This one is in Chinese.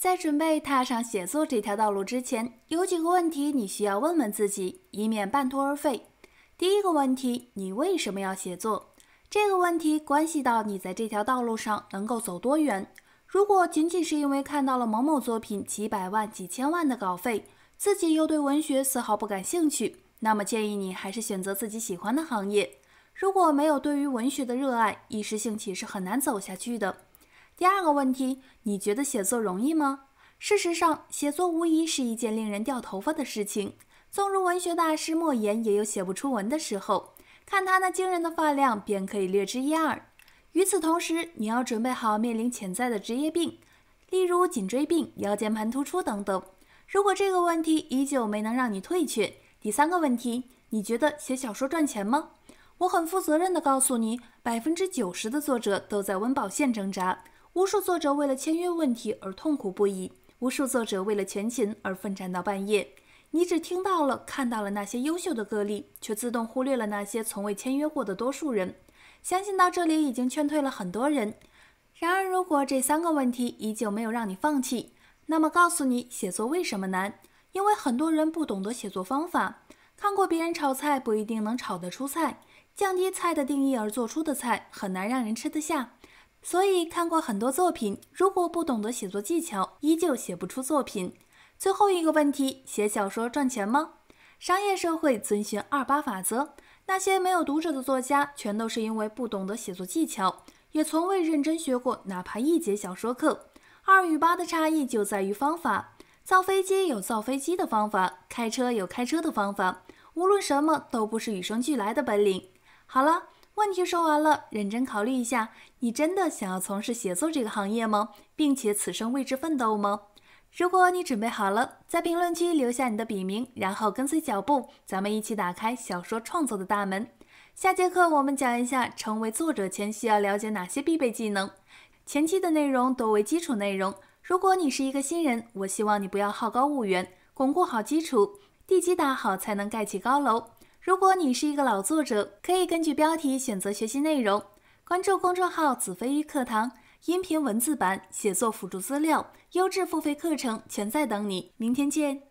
在准备踏上写作这条道路之前，有几个问题你需要问问自己，以免半途而废。第一个问题：你为什么要写作？这个问题关系到你在这条道路上能够走多远。如果仅仅是因为看到了某某作品几百万、几千万的稿费，自己又对文学丝毫不感兴趣，那么建议你还是选择自己喜欢的行业。如果没有对于文学的热爱，一时兴起是很难走下去的。第二个问题，你觉得写作容易吗？事实上，写作无疑是一件令人掉头发的事情。纵如文学大师莫言，也有写不出文的时候，看他那惊人的发量，便可以略知一二。与此同时，你要准备好面临潜在的职业病，例如颈椎病、腰间盘突出等等。如果这个问题依旧没能让你退却，第三个问题，你觉得写小说赚钱吗？我很负责任的告诉你，百分之九十的作者都在温饱线挣扎。无数作者为了签约问题而痛苦不已，无数作者为了全勤而奋战到半夜。你只听到了、看到了那些优秀的个例，却自动忽略了那些从未签约过的多数人。相信到这里已经劝退了很多人。然而，如果这三个问题依旧没有让你放弃，那么告诉你，写作为什么难？因为很多人不懂得写作方法。看过别人炒菜不一定能炒得出菜，降低菜的定义而做出的菜很难让人吃得下。所以看过很多作品，如果不懂得写作技巧，依旧写不出作品。最后一个问题：写小说赚钱吗？商业社会遵循二八法则，那些没有读者的作家，全都是因为不懂得写作技巧，也从未认真学过哪怕一节小说课。二与八的差异就在于方法。造飞机有造飞机的方法，开车有开车的方法。无论什么都不是与生俱来的本领。好了。问题说完了，认真考虑一下，你真的想要从事写作这个行业吗？并且此生为之奋斗吗？如果你准备好了，在评论区留下你的笔名，然后跟随脚步，咱们一起打开小说创作的大门。下节课我们讲一下成为作者前需要了解哪些必备技能。前期的内容多为基础内容，如果你是一个新人，我希望你不要好高骛远，巩固好基础，地基打好才能盖起高楼。如果你是一个老作者，可以根据标题选择学习内容。关注公众号“子非鱼课堂”，音频、文字版写作辅助资料、优质付费课程全在等你。明天见。